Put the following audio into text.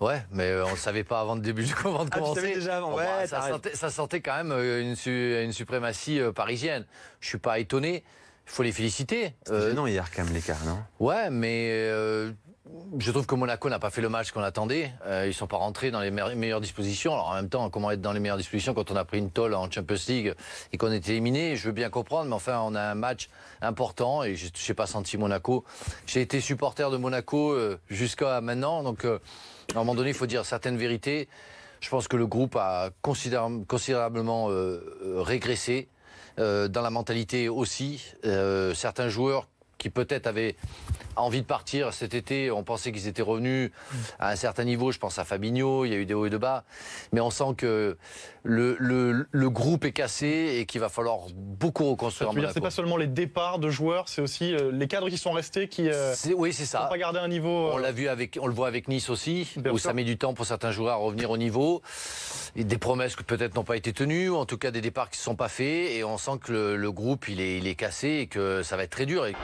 Ouais, mais euh, on ne savait pas avant le début du de ah, commencer. déjà avant. Bah, ça, sentait, ça, sentait, quand même euh, une, une suprématie euh, parisienne. Je suis pas étonné. Il faut les féliciter. Euh, non hier quand même l'écart, non Ouais, mais je trouve que Monaco n'a pas fait le match qu'on attendait. Euh, ils ne sont pas rentrés dans les meilleures dispositions. Alors en même temps, comment être dans les meilleures dispositions quand on a pris une tolle en Champions League et qu'on est éliminé Je veux bien comprendre, mais enfin, on a un match important et je n'ai pas senti Monaco. J'ai été supporter de Monaco euh, jusqu'à maintenant, donc euh, à un moment donné, il faut dire certaines vérités. Je pense que le groupe a considérablement régressé. dans la mentalité aussi. certains joueurs qui peut-être avaient envie de partir cet été. On pensait qu'ils étaient revenus à un certain niveau. Je pense à Fabinho. Il y a eu des hauts et des bas. Mais on sent que le, groupe est cassé et qu'il va falloir beaucoup reconstruire. C'est pas seulement les départs de joueurs, c'est aussi euh, les cadres qui sont restés qui euh, oui, pas gardé un niveau. On euh, l'a vu avec, on le voit avec Nice aussi, où ça met du temps pour certains joueurs à revenir au niveau. Et des promesses que peut-être n'ont pas été tenues, ou en tout cas des départs qui ne sont pas faits. Et on sent que le, groupe il est, cassé et que ça va être très dur. Et...